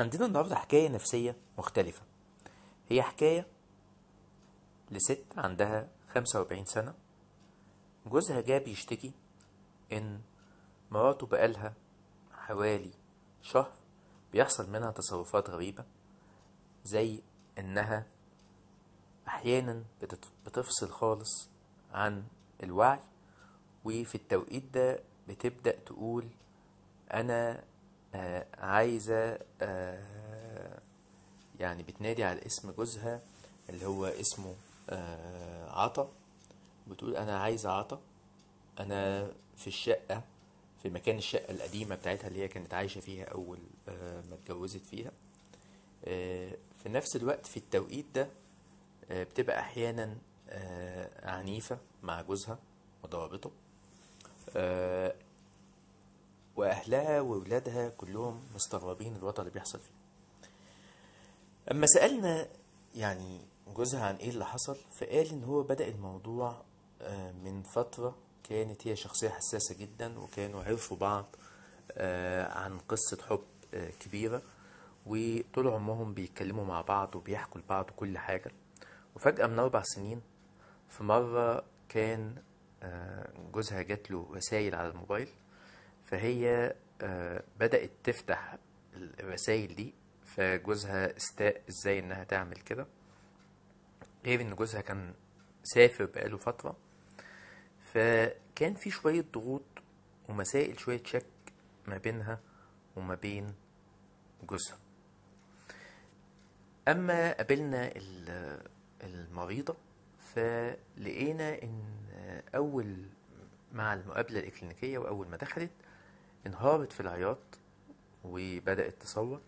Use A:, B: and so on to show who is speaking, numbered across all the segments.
A: عندنا النهارده حكاية نفسية مختلفة هي حكاية لست عندها خمسة وأربعين سنة جوزها جاء بيشتكي إن مراته بقالها حوالي شهر بيحصل منها تصرفات غريبة زي إنها أحيانا بتفصل خالص عن الوعي وفي التوقيت ده بتبدأ تقول أنا آه عايزة آه يعني بتنادي على اسم جوزها اللي هو اسمه آه عطا بتقول أنا عايزة عطا أنا في الشقة في مكان الشقة القديمة بتاعتها اللي هي كانت عايشة فيها أول آه، ما اتجوزت فيها آه، في نفس الوقت في التوقيت ده آه، بتبقى أحيانا عنيفة مع جوزها وضوابطه وأهلها وولادها كلهم مستغربين الوضع اللي بيحصل فيه أما سألنا يعني جوزها عن إيه اللي حصل فقال إن هو بدأ الموضوع آه، من فترة كانت هي شخصية حساسة جدا وكانوا عرفوا بعض آه، عن قصة حب آه، كبيرة وطول عمرهم بيتكلموا مع بعض وبيحكوا لبعض كل حاجة وفجأة من أربع سنين في مرة كان جوزها جات له رسايل على الموبايل فهي آه، بدأت تفتح الرسايل دي فجوزها استاء ازاي انها تعمل كده غير ان جوزها كان سافر بقاله فترة فكان في شوية ضغوط ومسائل شوية شك ما بينها وما بين جوزها أما قابلنا المريضة فلقينا إن أول مع المقابلة الإكلينيكية وأول ما دخلت انهارت في العياط وبدأت تصوت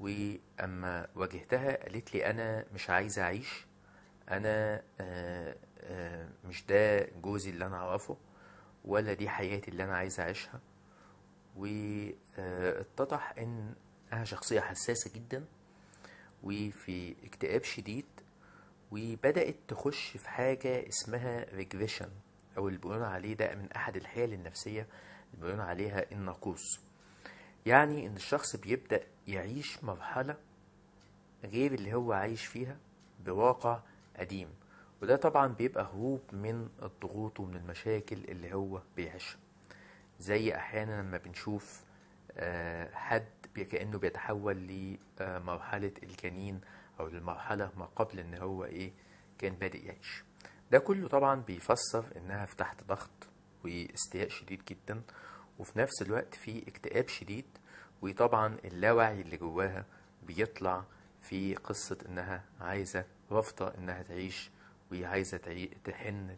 A: وأما واجهتها قالت لي أنا مش عايزة أعيش أنا آآ آه، آآ آه، مش ده جوزي اللي أنا أعرفه ولا دي حياتي اللي أنا عايزة أعيشها واتضح أنا شخصية حساسة جدا وفي اكتئاب شديد وبدأت تخش في حاجة اسمها ريجريشن أو اللي بيقولون عليه ده من أحد الحيل النفسية اللي بيقولون عليها الناقوس يعني إن الشخص بيبدأ يعيش مرحلة غير اللي هو عايش فيها بواقع قديم وده طبعا بيبقى هروب من الضغوط ومن المشاكل اللي هو بيعيشها زي أحيانا لما بنشوف آه، حد كأنه بيتحول لمرحلة آه، الجنين أو للمرحلة ما قبل إن هو إيه كان بادئ يعيش ده كله طبعا بيفسر انها في تحت ضغط واستياء شديد جدا وفي نفس الوقت في اكتئاب شديد وطبعا اللاوعي اللي جواها بيطلع في قصة انها عايزة رافضة انها تعيش وعايزة عايزة تحن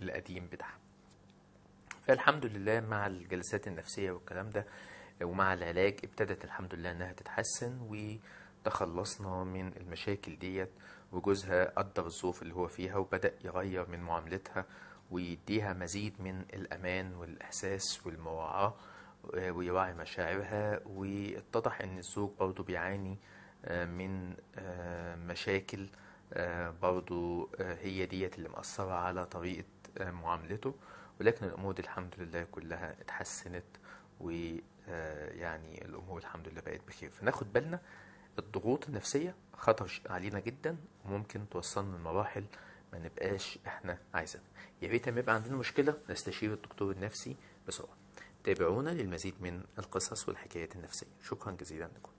A: للقديم بتاعها فالحمد لله مع الجلسات النفسية والكلام ده ومع العلاج ابتدت الحمد لله انها تتحسن و تخلصنا من المشاكل ديت وجوزها قدر الظروف اللي هو فيها وبدأ يغير من معاملتها ويديها مزيد من الأمان والإحساس والمراعاة ويراعي مشاعرها واتضح إن الزوج برضه بيعاني آه، من آه، مشاكل آه، برضه هي ديت اللي مأثرة على طريقة معاملته ولكن الأمور دي الحمد لله كلها اتحسنت ويعني الأمور الحمد لله بقت بخير فناخد بالنا الضغوط النفسية خطر علينا جدا وممكن توصلنا لمراحل ما نبقاش احنا عايزينها يا ريت لما يبقى عندنا مشكلة نستشير الدكتور النفسي بسرعة تابعونا للمزيد من القصص والحكايات النفسية شكرا جزيلا لكم